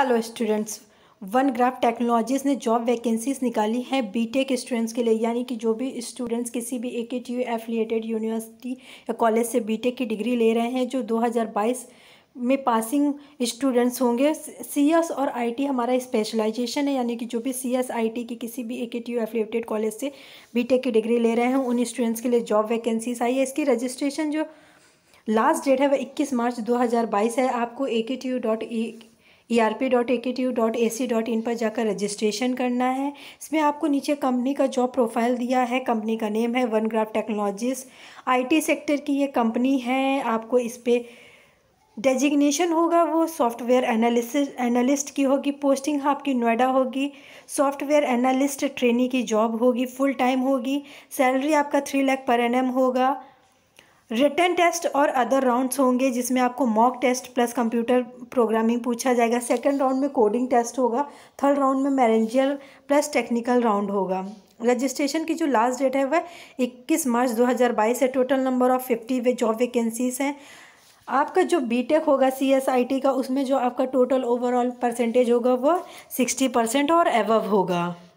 hello students one graph technologies ने job vacancies निकाली हैं बीटेक स्टूडेंट्स के लिए यानी कि जो भी स्टूडेंट्स किसी भी A K T U affiliated university या कॉलेज से बीटेक की डिग्री ले रहे हैं जो 2022 में पासिंग स्टूडेंट्स होंगे सीएस और आईटी हमारा स्पेशलाइजेशन है यानी कि जो भी सीएस आईटी की किसी भी A K T U affiliated college से बी की डिग्री ले रहे हैं उन स्टूडेंट्स के लिए जॉब वैकेंसीज आई है इसकी रजिस्ट्रेशन जो लास्ट डेट है वह इक्कीस मार्च दो है आपको A K T U dot E E R P dot T U dot A C dot in पर जाकर रजिस्ट्रेशन करना है इसमें आपको नीचे कंपनी का जॉब प्रोफाइल दिया है कंपनी का नेम है one graph technologies I T sector की ये कंपनी है आपको इस पर डेजिग्नेशन होगा वो सॉफ्टवेयर एनालिस एनालिस्ट की होगी पोस्टिंग आपकी नोएडा होगी सॉफ्टवेयर एनालिस्ट ट्रेनी की जॉब होगी फुल टाइम होगी सैलरी आपका थ्री लैख पर एन होगा रिटर्न टेस्ट और अदर राउंड्स होंगे जिसमें आपको mock test plus computer programming पूछा जाएगा सेकंड राउंड में कोडिंग टेस्ट होगा थर्ड राउंड में मैरेंजियल प्लस टेक्निकल राउंड होगा रजिस्ट्रेशन की जो लास्ट डेट है वह 21 मार्च 2022 है टोटल नंबर ऑफ़ फिफ्टी वे जॉब वैकेंसीज हैं आपका जो बीटेक होगा सीएसआईटी का उसमें जो आपका टोटल ओवरऑल परसेंटेज होगा वह सिक्सटी परसेंट और एवव होगा